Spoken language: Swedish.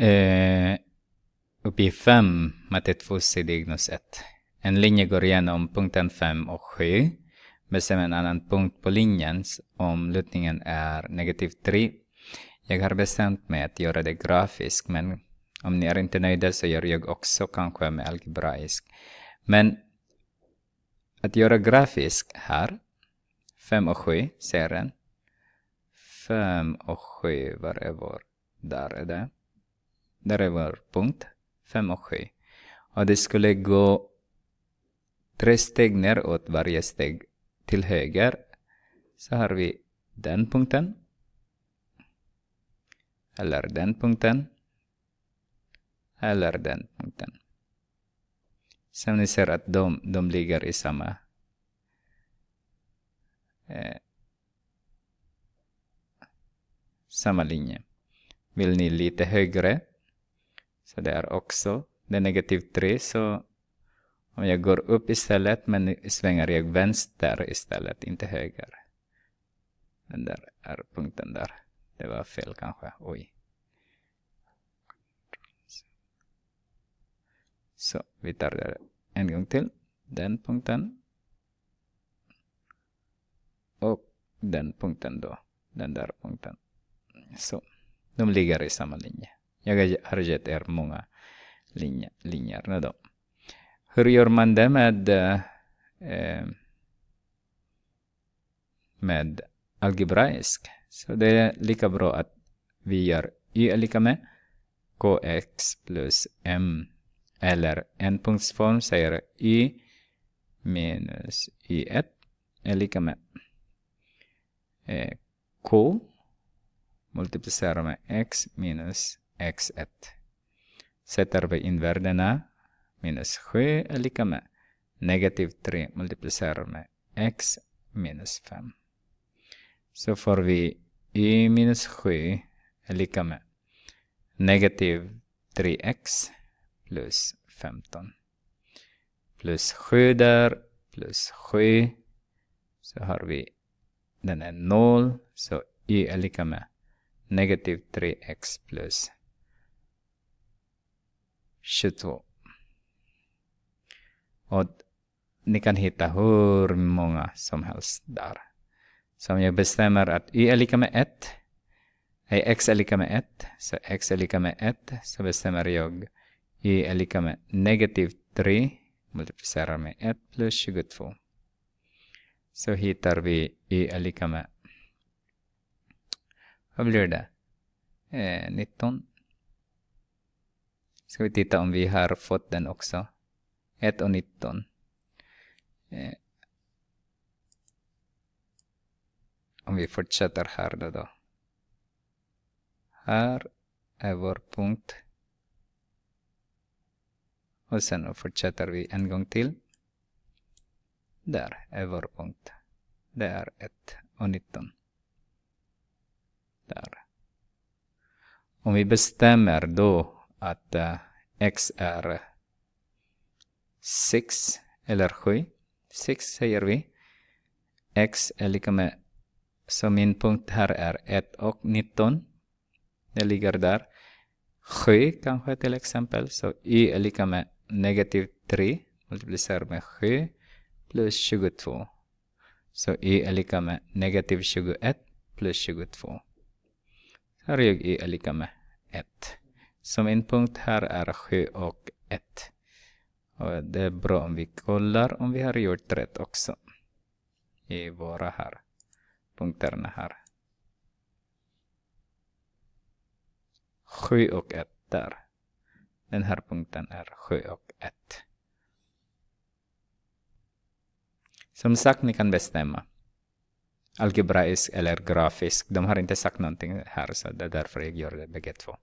Eh, uppe i 5, Mattetvossi diagnos 1. En linje går igenom punkten 5 och 7. Bestäm en annan punkt på linjen om lutningen är negativ 3. Jag har bestämt mig att göra det grafisk, men om ni är inte nöjda så gör jag också kanske med algebraisk. Men att göra grafisk här, 5 och 7 ser den. 5 och 7, var är vår? Där är det där det var punkt 5 och 7. Och det skulle gå tre steg neråt varje steg till höger. Så har vi den punkten. Eller den punkten. Eller den punkten. Som ni ser att de, de ligger i samma eh, samma linje. Vill ni lite högre så det är också det är negativ 3. Så om jag går upp istället men svänger jag vänster istället, inte höger. Den där är punkten där. Det var fel kanske. Oj. Så vi tar det en gång till. Den punkten. Och den punkten då. Den där punkten. Så. De ligger i samma linje. Jag har gett er många linjer. linjer då. Hur gör man det med, eh, eh, med algebraisk? Så det är lika bra att vi gör y är lika med kx plus m. Eller en punktsform säger y minus y1 är lika med eh, k multiplicerar med x minus x1. Sätter vi in värdena. Minus 7 är lika med negativ 3 multiplicerar med x minus 5. Så får vi y e minus 7 är lika med negativ 3x plus 15. Plus 7 där, plus 7. Så har vi, den är e 0, så y e är lika med negativ 3x plus 22. Och ni kan hitta hur många som helst där. Så om jag bestämmer att y är lika med 1, nej x är lika med 1, så x är lika med 1, så bestämmer jag y är lika med negativ 3 multiplicerar med 1 plus 22. Så hittar vi y är lika med, vad blir det? Eh, 19 Ska vi titta om vi har fått den också. 1 och 19. Eh. Om vi fortsätter här då. då. Här är vår punkt. Och sen fortsätter vi en gång till. Där är vår punkt. Det är 1 och 19. Där. Om vi bestämmer då att eh, x är 6 eller 7. 6 säger vi. x är lika med, så min punkt här är 1 och 19. Det ligger där. 7 kanske till exempel, så y är lika med negativ 3 multiplicerar med 7 plus 22. Så y är lika med negativ 21 plus 22. Så här är y är lika med som en punkt här är 7 och 1. Och det är bra om vi kollar om vi har gjort rätt också i våra här punkterna här. 7 och 1 där. Den här punkten är 7 och 1. Som sagt, ni kan bestämma. Algebraisk eller grafisk. De har inte sagt någonting här så det är därför jag gör det bägge två.